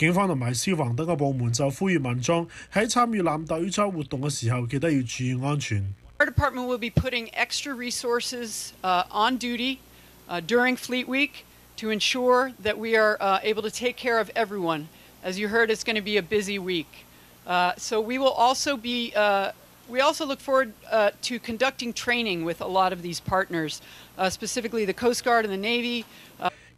Our department will be putting extra resources uh, on duty uh, during Fleet Week to ensure that we are uh, able to take care of everyone. As you heard, it's going to be a busy week. Uh, so we will also be, uh, we also look forward uh, to conducting training with a lot of these partners, specifically the Coast Guard and the Navy.